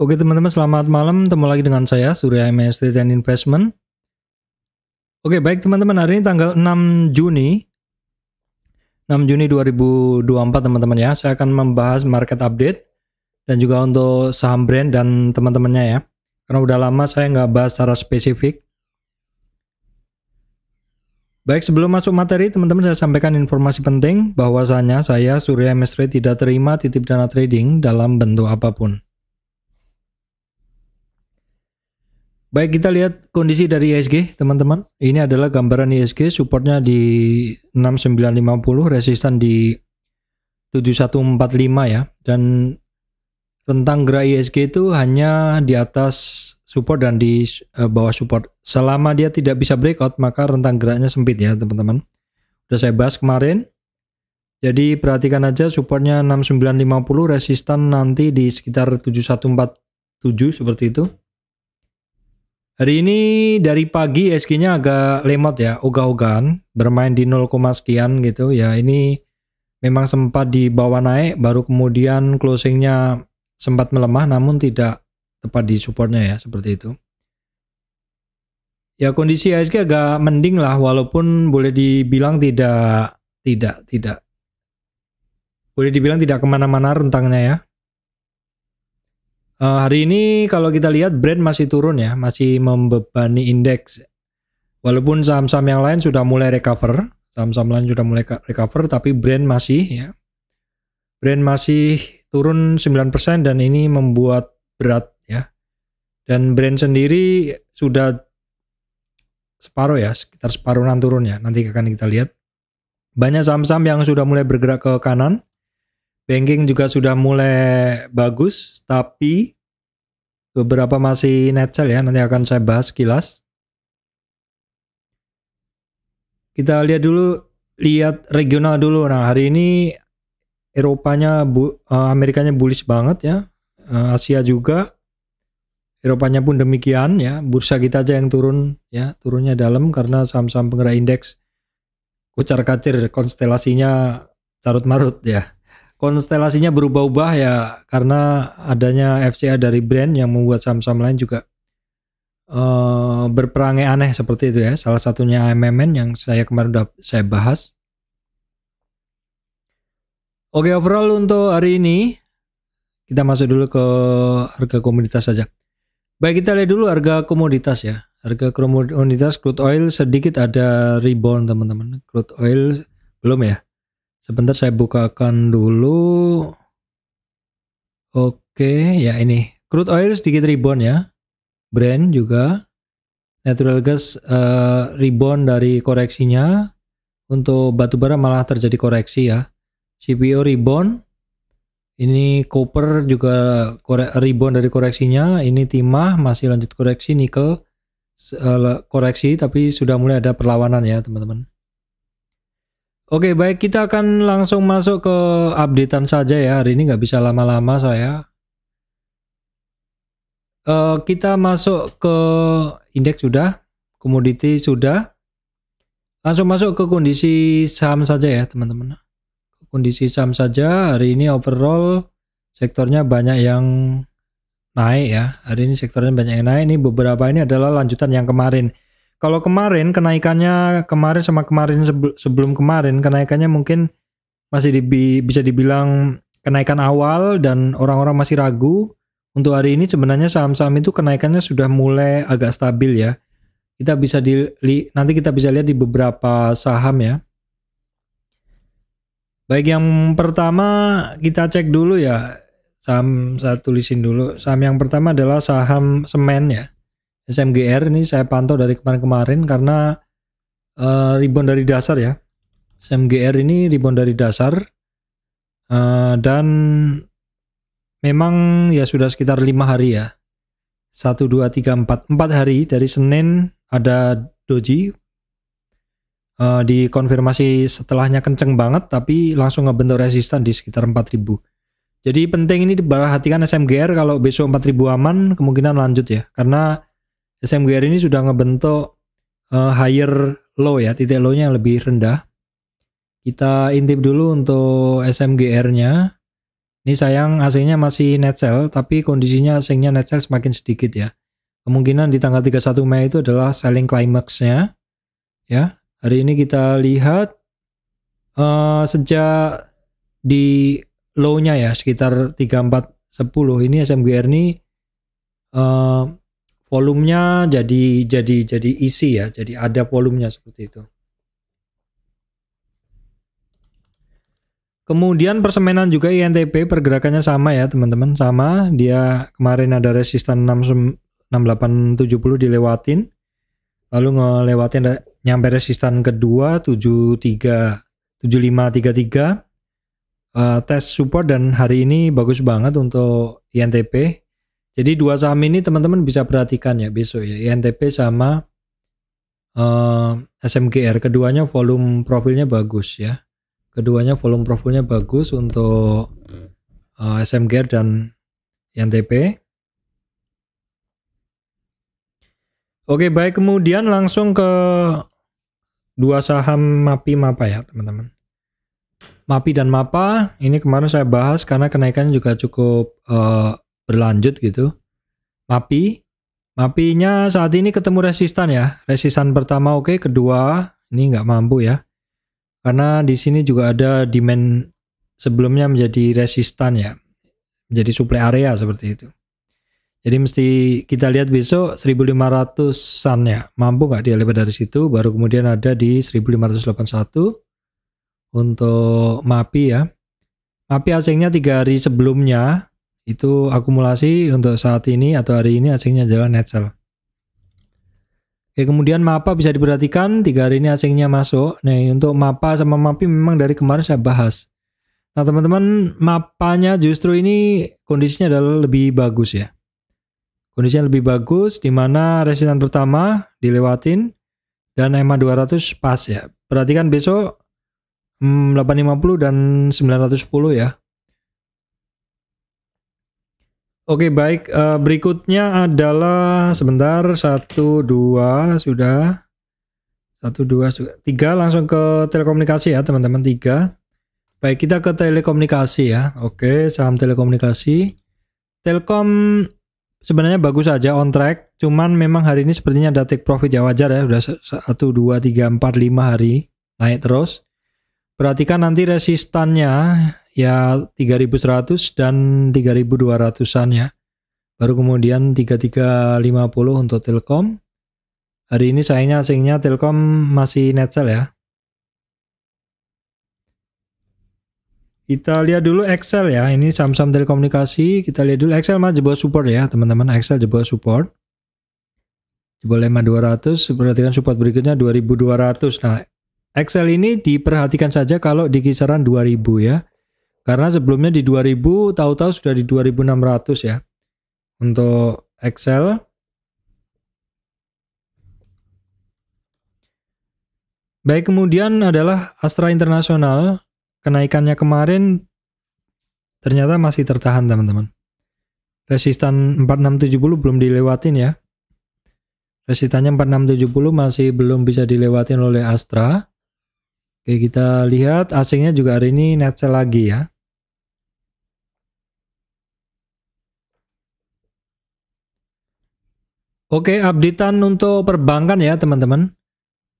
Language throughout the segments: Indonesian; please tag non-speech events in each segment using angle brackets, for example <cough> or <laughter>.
Oke teman-teman selamat malam, ketemu lagi dengan saya Surya MST dan Investment. Oke baik teman-teman hari ini tanggal 6 Juni 6 Juni 2024 teman-teman ya. Saya akan membahas market update dan juga untuk saham brand dan teman-temannya ya. Karena udah lama saya nggak bahas secara spesifik. Baik sebelum masuk materi teman-teman saya sampaikan informasi penting bahwasanya saya Surya MST tidak terima titip dana trading dalam bentuk apapun. Baik kita lihat kondisi dari ISG e teman-teman. Ini adalah gambaran ISG e supportnya di 6950, resisten di 7145 ya. Dan rentang gerak ISG e itu hanya di atas support dan di eh, bawah support. Selama dia tidak bisa breakout maka rentang geraknya sempit ya teman-teman. Udah saya bahas kemarin. Jadi perhatikan aja supportnya 6950, resisten nanti di sekitar 7147 seperti itu Hari ini dari pagi SG-nya agak lemot ya, ogah-ogahan, bermain di 0, sekian gitu. Ya ini memang sempat dibawa naik, baru kemudian closingnya sempat melemah namun tidak tepat di supportnya ya, seperti itu. Ya kondisi ASG agak mending lah, walaupun boleh dibilang tidak, tidak, tidak. Boleh dibilang tidak kemana-mana rentangnya ya, Uh, hari ini kalau kita lihat brand masih turun ya, masih membebani indeks. Walaupun saham-saham yang lain sudah mulai recover, saham-saham lain sudah mulai recover, tapi brand masih ya. Brand masih turun 9% dan ini membuat berat ya. Dan brand sendiri sudah separuh ya, sekitar separuhan turun ya. Nanti akan kita lihat. Banyak saham-saham yang sudah mulai bergerak ke kanan Banking juga sudah mulai bagus, tapi beberapa masih net sell ya. Nanti akan saya bahas kilas. Kita lihat dulu, lihat regional dulu. Nah hari ini Eropanya, bu, eh, Amerikanya bullish banget ya. Eh, Asia juga, Eropanya pun demikian ya. Bursa kita aja yang turun ya, turunnya dalam karena saham-saham penggerak indeks kucar kacir konstelasinya carut marut ya konstelasinya berubah-ubah ya karena adanya FCA dari brand yang membuat saham-saham lain juga uh, berperangai aneh seperti itu ya. Salah satunya MMN yang saya kemarin udah saya bahas. Oke overall untuk hari ini kita masuk dulu ke harga komoditas saja. Baik kita lihat dulu harga komoditas ya. Harga komoditas crude oil sedikit ada rebound teman-teman. Crude oil belum ya Sebentar saya bukakan dulu. Oke, ya ini. Crude oil sedikit rebound ya. Brand juga. Natural gas uh, rebound dari koreksinya. Untuk batubara malah terjadi koreksi ya. CPO rebound. Ini copper juga rebound dari koreksinya. Ini timah masih lanjut koreksi. Nikel eh, koreksi tapi sudah mulai ada perlawanan ya teman-teman. Oke, baik kita akan langsung masuk ke updatean saja ya. Hari ini nggak bisa lama-lama saya. Uh, kita masuk ke indeks sudah, komoditi sudah. Langsung masuk ke kondisi saham saja ya, teman-teman. Kondisi saham saja hari ini overall sektornya banyak yang naik ya. Hari ini sektornya banyak yang naik. Ini beberapa ini adalah lanjutan yang kemarin kalau kemarin kenaikannya kemarin sama kemarin sebelum kemarin kenaikannya mungkin masih di, bisa dibilang kenaikan awal dan orang-orang masih ragu. Untuk hari ini sebenarnya saham-saham itu kenaikannya sudah mulai agak stabil ya. Kita bisa di nanti kita bisa lihat di beberapa saham ya. Baik yang pertama kita cek dulu ya. Saham saya tulisin dulu. Saham yang pertama adalah saham semen ya. SMGR ini saya pantau dari kemarin-kemarin karena uh, eh, rebound dari dasar ya. SMGR ini rebound dari dasar uh, dan memang ya sudah sekitar lima hari ya. Satu, dua, tiga, empat, empat hari dari Senin ada doji uh, dikonfirmasi setelahnya kenceng banget tapi langsung ngebentuk resistan di sekitar 4000. Jadi penting ini diperhatikan SMGR kalau besok 4000 aman kemungkinan lanjut ya karena SMGR ini sudah ngebentuk uh, higher low ya, titik low-nya yang lebih rendah. Kita intip dulu untuk SMGR-nya. Ini sayang asingnya masih net sell, tapi kondisinya asingnya net sell semakin sedikit ya. Kemungkinan di tanggal 31 Mei itu adalah selling climax-nya. Ya, hari ini kita lihat uh, sejak di low-nya ya sekitar 3410 ini SMGR ini uh, volumenya jadi jadi jadi isi ya, jadi ada volumenya seperti itu. Kemudian persemenan juga INTP pergerakannya sama ya teman-teman, sama. Dia kemarin ada resistan 6870 dilewatin. Lalu ngelewatin nyampe resistan kedua 73 7533. Uh, tes support dan hari ini bagus banget untuk INTP jadi dua saham ini teman-teman bisa perhatikan ya besok ya INTP sama uh, eh, SMGR. Keduanya volume profilnya bagus ya. Keduanya volume profilnya bagus untuk uh, eh, SMGR dan INTP. Oke baik kemudian langsung ke dua saham MAPI MAPA ya teman-teman. MAPI dan MAPA ini kemarin saya bahas karena kenaikannya juga cukup uh, berlanjut gitu. Mapi, mapinya saat ini ketemu resistan ya. Resistan pertama oke, okay. kedua ini nggak mampu ya. Karena di sini juga ada demand sebelumnya menjadi resistan ya. Menjadi supply area seperti itu. Jadi mesti kita lihat besok 1500-an ya. Mampu nggak dia lebar dari situ, baru kemudian ada di 1581 untuk MAPI ya. MAPI asingnya tiga hari sebelumnya itu akumulasi untuk saat ini atau hari ini asingnya jalan net sell. Oke, kemudian MAPA bisa diperhatikan, tiga hari ini asingnya masuk. Nah, untuk MAPA sama MAPI memang dari kemarin saya bahas. Nah, teman-teman, MAPA-nya justru ini kondisinya adalah lebih bagus ya. Kondisinya lebih bagus, di mana resistan pertama dilewatin, dan EMA 200 pas ya. Perhatikan besok 850 mm, dan 910 ya. Oke baik, uh, berikutnya adalah sebentar satu dua sudah satu dua tiga langsung ke telekomunikasi ya teman-teman tiga. Baik kita ke telekomunikasi ya. Oke saham telekomunikasi. Telkom sebenarnya bagus saja on track, cuman memang hari ini sepertinya ada take profit ya wajar ya sudah satu dua tiga empat lima hari naik terus. Perhatikan nanti resistannya ya 3100 dan 3200-an ya. Baru kemudian 3350 untuk Telkom. Hari ini sayangnya asingnya Telkom masih net sell ya. Kita lihat dulu Excel ya. Ini Samsung saham telekomunikasi. Kita lihat dulu Excel mah jebol support ya, teman-teman. Excel jebol support. Jebol EMA 200. Perhatikan support berikutnya 2200. Nah, Excel ini diperhatikan saja kalau di kisaran 2000 ya. Karena sebelumnya di 2000 tahu-tahu sudah di 2600 ya. Untuk Excel Baik, kemudian adalah Astra Internasional. Kenaikannya kemarin ternyata masih tertahan, teman-teman. Resistan 4670 belum dilewatin ya. Resistannya 4670 masih belum bisa dilewatin oleh Astra. Oke, kita lihat asingnya juga hari ini net sell lagi ya. Oke, updatean untuk perbankan ya teman-teman.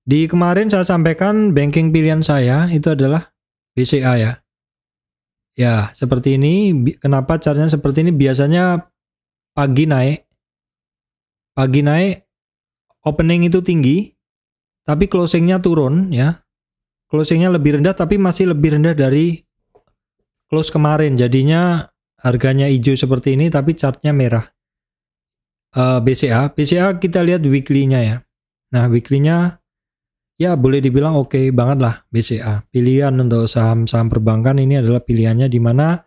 Di kemarin saya sampaikan banking pilihan saya itu adalah BCA ya. Ya, seperti ini. Kenapa caranya seperti ini? Biasanya pagi naik. Pagi naik, opening itu tinggi, tapi closingnya turun ya closingnya lebih rendah tapi masih lebih rendah dari close kemarin jadinya harganya hijau seperti ini tapi chartnya merah uh, eh, BCA BCA kita lihat weekly-nya ya nah weekly-nya ya boleh dibilang oke okay banget lah BCA pilihan untuk saham-saham perbankan ini adalah pilihannya di mana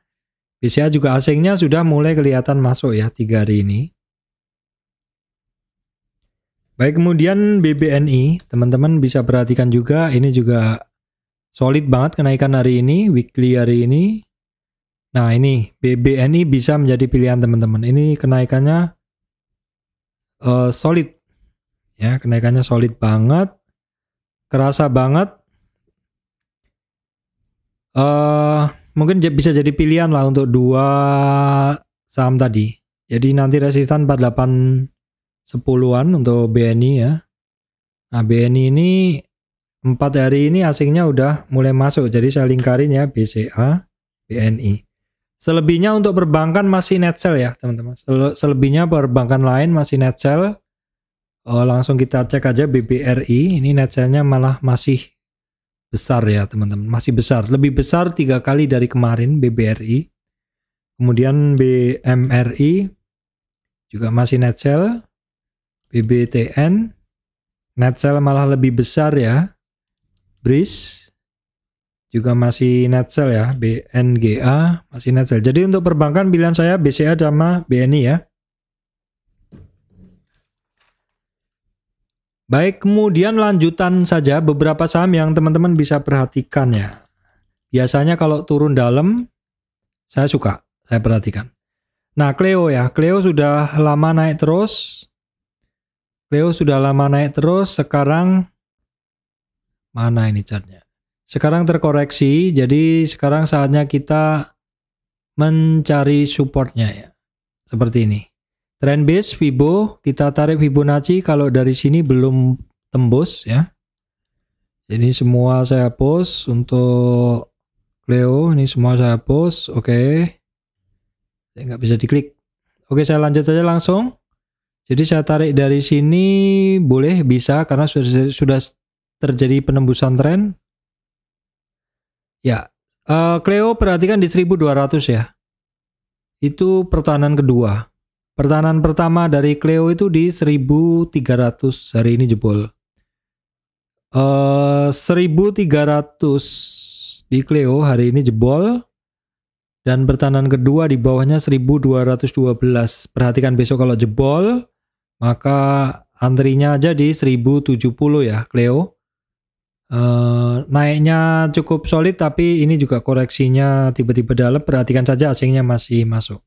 BCA juga asingnya sudah mulai kelihatan masuk ya tiga hari ini Baik, kemudian BBNI, teman-teman bisa perhatikan juga ini juga Solid banget kenaikan hari ini, weekly hari ini. Nah ini BBNI bisa menjadi pilihan teman-teman. Ini kenaikannya uh, solid, ya kenaikannya solid banget, kerasa banget. Uh, mungkin bisa jadi pilihan lah untuk dua saham tadi. Jadi nanti resistan 48 10-an untuk BNI ya. Nah BNI ini Empat hari ini asingnya udah mulai masuk, jadi saya lingkarin ya BCA, BNI. Selebihnya untuk perbankan masih net sell ya teman-teman. Selebihnya perbankan lain masih net sell. Oh, langsung kita cek aja BBRI. Ini net sellnya malah masih besar ya teman-teman. Masih besar. Lebih besar tiga kali dari kemarin BBRI. Kemudian BMRI juga masih net sell. BBTN net sell malah lebih besar ya. Breeze juga masih Netsel ya, BNGA masih Netsel. Jadi untuk perbankan pilihan saya BCA sama BNI ya. Baik, kemudian lanjutan saja beberapa saham yang teman-teman bisa perhatikan ya. Biasanya kalau turun dalam saya suka, saya perhatikan. Nah, Cleo ya, Cleo sudah lama naik terus. Cleo sudah lama naik terus, sekarang Mana ini chartnya? Sekarang terkoreksi, jadi sekarang saatnya kita mencari supportnya ya. Seperti ini. Trend base Fibo, kita tarik Fibonacci kalau dari sini belum tembus ya. ini semua saya post untuk Cleo, ini semua saya post, oke. Okay. nggak bisa diklik. Oke, okay, saya lanjut aja langsung. Jadi saya tarik dari sini boleh bisa karena sudah sudah terjadi penembusan tren? Ya, uh, Cleo perhatikan di 1200 ya. Itu pertahanan kedua. Pertahanan pertama dari Cleo itu di 1300 hari ini jebol. Uh, eh, 1300 di Cleo hari ini jebol dan pertahanan kedua di bawahnya 1212. Perhatikan besok kalau jebol maka antrinya aja di 1070 ya Cleo. Uh, naiknya cukup solid tapi ini juga koreksinya tiba-tiba dalam perhatikan saja asingnya masih masuk.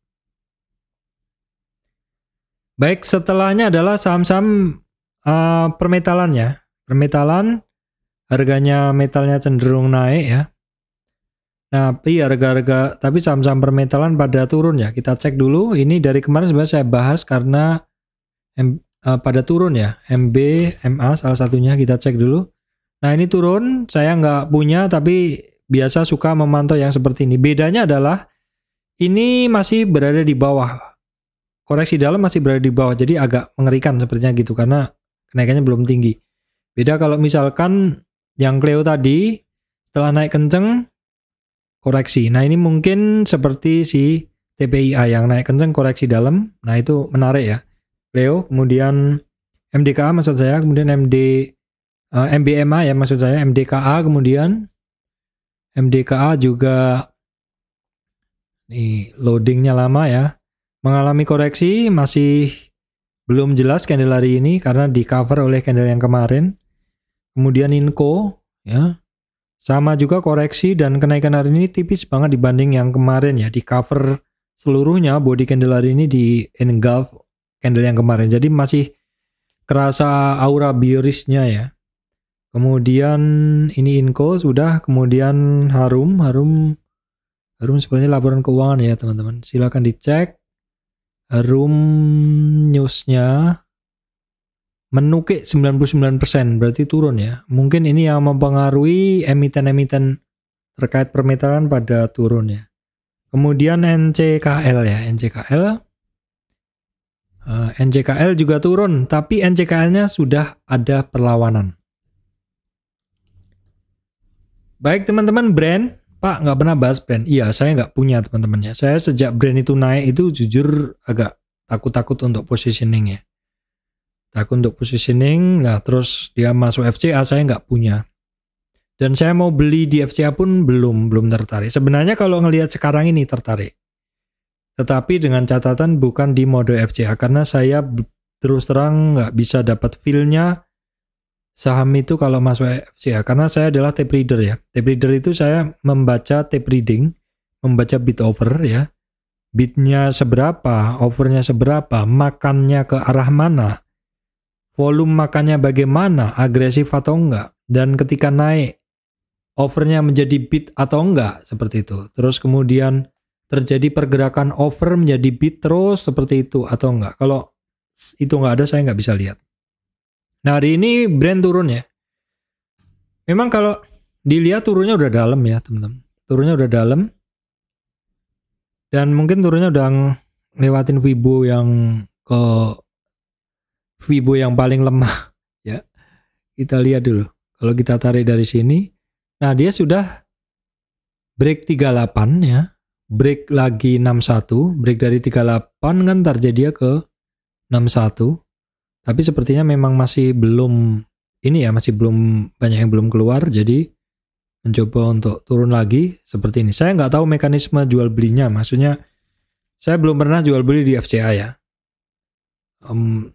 Baik, setelahnya adalah saham-saham uh, permetalan ya. Permetalan harganya metalnya cenderung naik ya. Tapi nah, iya, harga-harga tapi saham-saham permetalan pada turun ya. Kita cek dulu. Ini dari kemarin sebenarnya saya bahas karena uh, pada turun ya. MB, MA salah satunya kita cek dulu. Nah ini turun, saya nggak punya tapi biasa suka memantau yang seperti ini. Bedanya adalah ini masih berada di bawah. Koreksi dalam masih berada di bawah, jadi agak mengerikan sepertinya gitu karena kenaikannya belum tinggi. Beda kalau misalkan yang Cleo tadi setelah naik kenceng koreksi. Nah ini mungkin seperti si TPIA yang naik kenceng koreksi dalam. Nah itu menarik ya. Cleo, kemudian MDKA maksud saya, kemudian MD uh, eh, MBMA ya maksud saya MDKA kemudian MDKA juga nih loadingnya lama ya mengalami koreksi masih belum jelas candle hari ini karena di cover oleh candle yang kemarin kemudian Inco ya sama juga koreksi dan kenaikan hari ini tipis banget dibanding yang kemarin ya di cover seluruhnya body candle hari ini di engulf candle yang kemarin jadi masih kerasa aura bearishnya ya Kemudian ini Inko sudah, kemudian Harum, Harum Harum sebenarnya laporan keuangan ya teman-teman. Silakan dicek. Harum newsnya menukik 99% berarti turun ya. Mungkin ini yang mempengaruhi emiten-emiten terkait permetalan pada turun ya. Kemudian NCKL ya, NCKL. Uh, eh, NCKL juga turun, tapi NCKL-nya sudah ada perlawanan. Baik teman-teman brand, Pak nggak pernah bahas brand. Iya, saya nggak punya teman temannya Saya sejak brand itu naik itu jujur agak takut-takut untuk positioning ya. Takut untuk positioning, nah terus dia masuk FCA saya nggak punya. Dan saya mau beli di FCA pun belum belum tertarik. Sebenarnya kalau ngelihat sekarang ini tertarik. Tetapi dengan catatan bukan di mode FCA karena saya terus terang nggak bisa dapat feel-nya saham itu kalau masuk ya karena saya adalah tape reader ya. Tape reader itu saya membaca tape reading, membaca bit over ya. bitnya seberapa, overnya seberapa, makannya ke arah mana, volume makannya bagaimana, agresif atau enggak, dan ketika naik overnya menjadi bit atau enggak seperti itu. Terus kemudian terjadi pergerakan over menjadi bit terus seperti itu atau enggak. Kalau itu enggak ada saya enggak bisa lihat. Nah hari ini brand turun ya. Memang kalau dilihat turunnya udah dalam ya teman-teman. Turunnya udah dalam. Dan mungkin turunnya udah lewatin Vibo yang ke Vibo yang paling lemah <laughs> ya. Kita lihat dulu. Kalau kita tarik dari sini. Nah dia sudah break 38 ya break lagi 61, break dari 38 kan terjadi dia ke 61. Tapi sepertinya memang masih belum ini ya masih belum banyak yang belum keluar jadi mencoba untuk turun lagi seperti ini. Saya nggak tahu mekanisme jual belinya, maksudnya saya belum pernah jual beli di FCA ya. Um,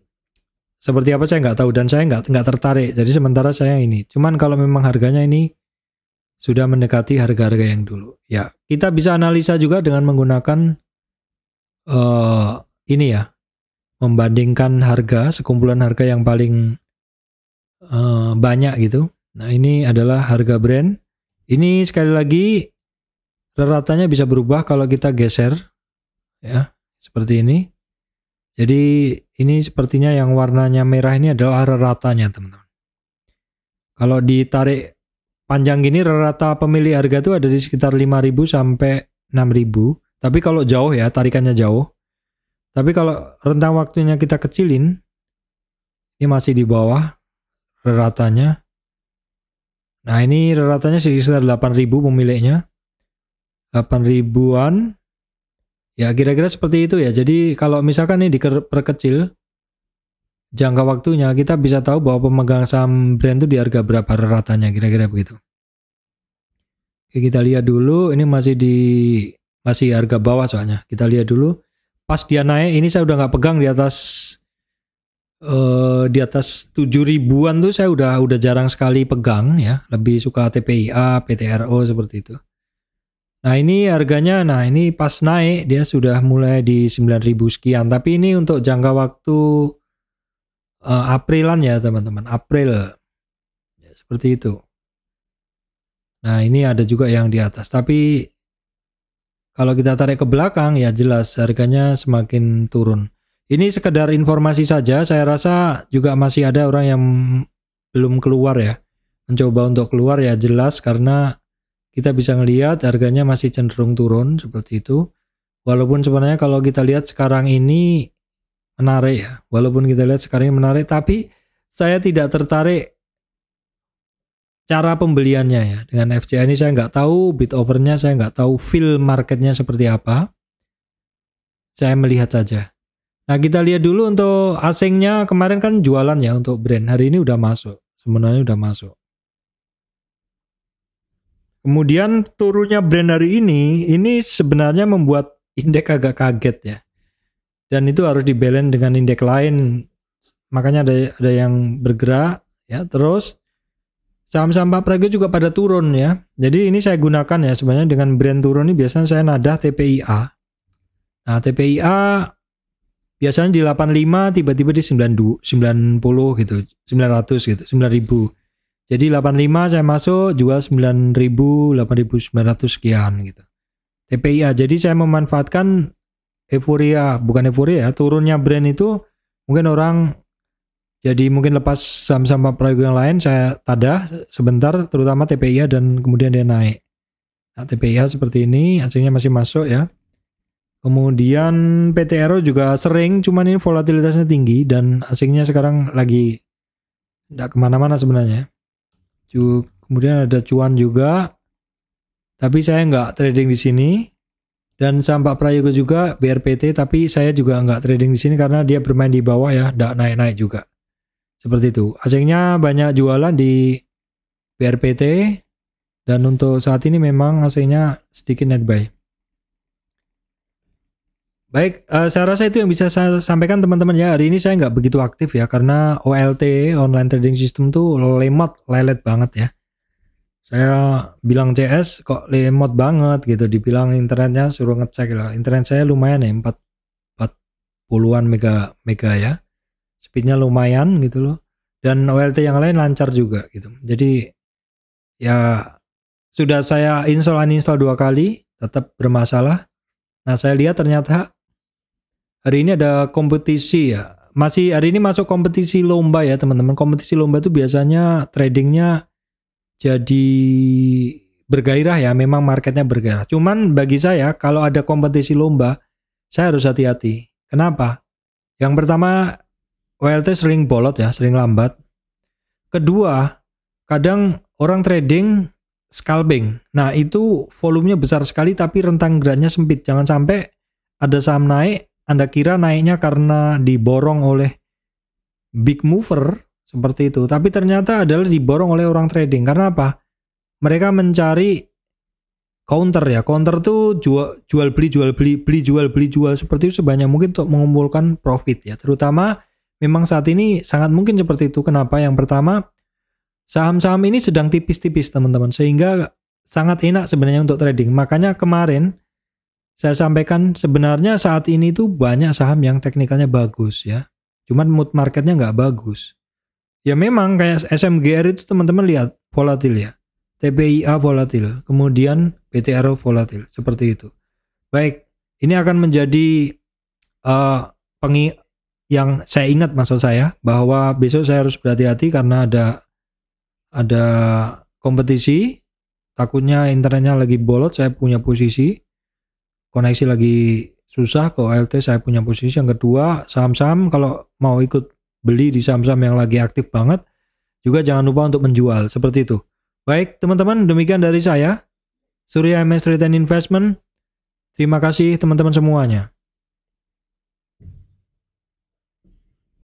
seperti apa saya nggak tahu dan saya nggak nggak tertarik. Jadi sementara saya ini. Cuman kalau memang harganya ini sudah mendekati harga-harga yang dulu. Ya kita bisa analisa juga dengan menggunakan uh, ini ya membandingkan harga sekumpulan harga yang paling uh, banyak gitu. Nah ini adalah harga brand. Ini sekali lagi rata-ratanya bisa berubah kalau kita geser ya seperti ini. Jadi ini sepertinya yang warnanya merah ini adalah rata-ratanya teman-teman. Kalau ditarik panjang gini rata pemilih harga itu ada di sekitar 5.000 sampai 6.000. Tapi kalau jauh ya tarikannya jauh tapi kalau rentang waktunya kita kecilin, ini masih di bawah reratanya. Nah ini reratanya sekitar 8.000 pemiliknya. 8000-an. ya kira-kira seperti itu ya jadi kalau misalkan ini diperkecil jangka waktunya kita bisa tahu bahwa pemegang saham brand itu di harga berapa ratanya kira-kira begitu Oke, kita lihat dulu ini masih di masih harga bawah soalnya kita lihat dulu pas dia naik ini saya udah nggak pegang di atas uh, di atas tujuh ribuan tuh saya udah udah jarang sekali pegang ya lebih suka TPIA PTRO seperti itu nah ini harganya nah ini pas naik dia sudah mulai di ribu sekian tapi ini untuk jangka waktu uh, Aprilan ya teman-teman April ya, seperti itu nah ini ada juga yang di atas tapi kalau kita tarik ke belakang ya jelas harganya semakin turun. Ini sekedar informasi saja, saya rasa juga masih ada orang yang belum keluar ya. Mencoba untuk keluar ya jelas karena kita bisa melihat harganya masih cenderung turun seperti itu. Walaupun sebenarnya kalau kita lihat sekarang ini menarik ya. Walaupun kita lihat sekarang ini menarik tapi saya tidak tertarik cara pembeliannya ya dengan FCA ini saya nggak tahu bit overnya saya nggak tahu feel marketnya seperti apa saya melihat saja nah kita lihat dulu untuk asingnya kemarin kan jualan ya untuk brand hari ini udah masuk sebenarnya udah masuk kemudian turunnya brand hari ini ini sebenarnya membuat indeks agak kaget ya dan itu harus dibalance dengan indeks lain makanya ada ada yang bergerak ya terus Saham-saham Pak Prego juga pada turun ya. Jadi ini saya gunakan ya sebenarnya dengan brand turun ini biasanya saya nadah TPIA. Nah, TPIA biasanya di 85 tiba-tiba di 90 90 gitu, 900 gitu, 9000. Jadi 85 saya masuk jual 9000, 8900 sekian gitu. TPIA. Jadi saya memanfaatkan euforia, bukan euforia ya, turunnya brand itu mungkin orang jadi mungkin lepas saham-saham proyek yang lain saya tadah sebentar terutama TPIA dan kemudian dia naik. Nah, TPIA seperti ini hasilnya masih masuk ya. Kemudian PTRO juga sering, cuman ini volatilitasnya tinggi dan asingnya sekarang lagi tidak kemana-mana sebenarnya. Kemudian ada cuan juga, tapi saya nggak trading di sini. Dan sampah Prayoga juga BRPT, tapi saya juga nggak trading di sini karena dia bermain di bawah ya, nggak naik-naik juga. Seperti itu. Asingnya banyak jualan di BRPT dan untuk saat ini memang asingnya sedikit net buy. Baik, uh, saya rasa itu yang bisa saya sampaikan teman-teman ya. Hari ini saya nggak begitu aktif ya karena OLT online trading system tuh lemot, lelet banget ya. Saya bilang CS kok lemot banget gitu, dibilang internetnya suruh ngecek lah. Internet saya lumayan ya 4 40-an mega mega ya speednya lumayan gitu loh dan OLT yang lain lancar juga gitu jadi ya sudah saya install uninstall dua kali tetap bermasalah nah saya lihat ternyata hari ini ada kompetisi ya masih hari ini masuk kompetisi lomba ya teman-teman kompetisi lomba itu biasanya tradingnya jadi bergairah ya memang marketnya bergairah cuman bagi saya kalau ada kompetisi lomba saya harus hati-hati kenapa yang pertama WLT sering bolot ya, sering lambat. Kedua, kadang orang trading scalping. Nah, itu volumenya besar sekali tapi rentang geraknya sempit. Jangan sampai ada saham naik, Anda kira naiknya karena diborong oleh big mover seperti itu. Tapi ternyata adalah diborong oleh orang trading. Karena apa? Mereka mencari counter ya. Counter tuh jual, jual beli jual beli beli jual beli jual seperti itu sebanyak mungkin untuk mengumpulkan profit ya. Terutama memang saat ini sangat mungkin seperti itu. Kenapa? Yang pertama, saham-saham ini sedang tipis-tipis teman-teman, sehingga sangat enak sebenarnya untuk trading. Makanya kemarin saya sampaikan sebenarnya saat ini itu banyak saham yang teknikalnya bagus ya. Cuman mood marketnya nggak bagus. Ya memang kayak SMGR itu teman-teman lihat volatil ya. TPIA volatil, kemudian PTRO volatil, seperti itu. Baik, ini akan menjadi uh, pengi yang saya ingat maksud saya bahwa besok saya harus berhati-hati karena ada ada kompetisi takutnya internetnya lagi bolot saya punya posisi koneksi lagi susah ke OLT saya punya posisi yang kedua saham-saham kalau mau ikut beli di saham-saham yang lagi aktif banget juga jangan lupa untuk menjual seperti itu baik teman-teman demikian dari saya Surya MS and Investment terima kasih teman-teman semuanya